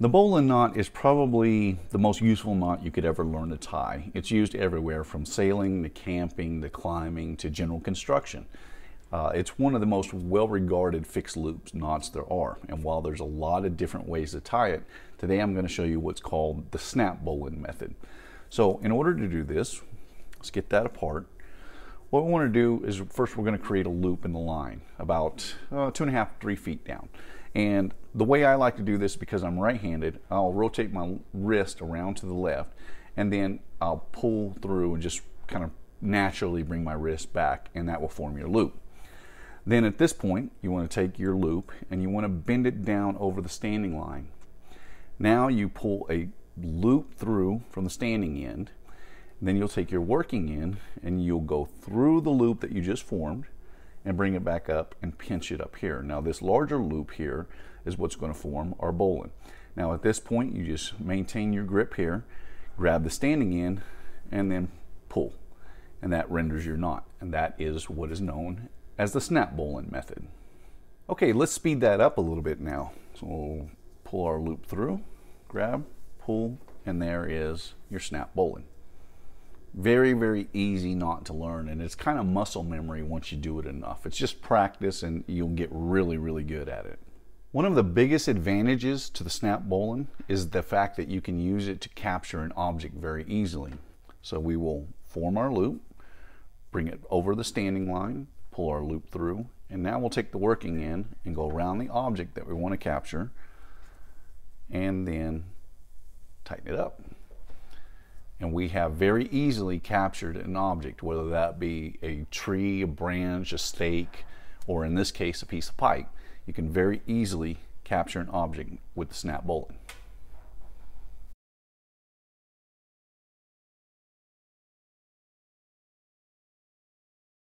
The bowline knot is probably the most useful knot you could ever learn to tie. It's used everywhere from sailing to camping to climbing to general construction. Uh, it's one of the most well-regarded fixed loops knots there are. And while there's a lot of different ways to tie it, today I'm going to show you what's called the snap bowline method. So in order to do this, let's get that apart. What we want to do is first we're going to create a loop in the line about uh, two and a half, three feet down. And the way I like to do this, because I'm right-handed, I'll rotate my wrist around to the left, and then I'll pull through and just kind of naturally bring my wrist back, and that will form your loop. Then at this point, you want to take your loop and you want to bend it down over the standing line. Now you pull a loop through from the standing end, then you'll take your working end and you'll go through the loop that you just formed, and bring it back up and pinch it up here. Now this larger loop here is what's going to form our bowline. Now at this point you just maintain your grip here, grab the standing end, and then pull. And that renders your knot. And that is what is known as the snap bowline method. Okay, let's speed that up a little bit now. So we'll pull our loop through, grab, pull, and there is your snap bowline very very easy not to learn and it's kind of muscle memory once you do it enough it's just practice and you'll get really really good at it one of the biggest advantages to the snap bowline is the fact that you can use it to capture an object very easily so we will form our loop bring it over the standing line pull our loop through and now we'll take the working end and go around the object that we want to capture and then tighten it up and we have very easily captured an object, whether that be a tree, a branch, a stake, or in this case, a piece of pipe. You can very easily capture an object with the snap bullet.